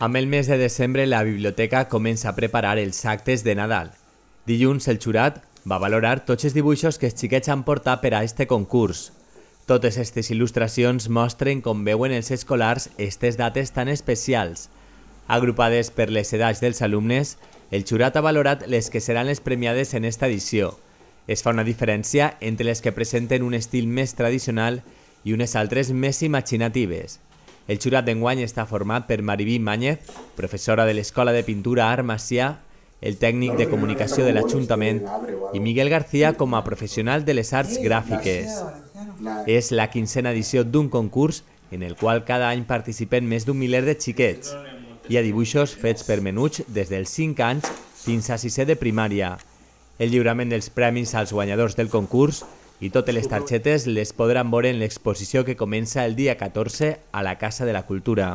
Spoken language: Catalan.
Amb el mes de desembre, la biblioteca comença a preparar els actes de Nadal. Dilluns, el jurat va valorar tots els dibuixos que els xiquets han portat per a este concurs. Totes aquestes il·lustracions mostren com veuen els escolars aquestes dates tan especials. Agrupades per les edats dels alumnes, el jurat ha valorat les que seran les premiades en esta edició. Es fa una diferència entre les que presenten un estil més tradicional i unes altres més imaginatives. El jurat d'enguany està format per Mariví Màñez, professora de l'Escola de Pintura Art Macià, el tècnic de comunicació de l'Ajuntament, i Miguel García com a professional de les arts gràfiques. És la quinzena edició d'un concurs en el qual cada any participen més d'un miler de xiquets. Hi ha dibuixos fets per menuts des dels 5 anys fins a 6è de primària. El lliurament dels premis als guanyadors del concurs i totes les targetes les podran veure en l'exposició que comença el dia 14 a la Casa de la Cultura.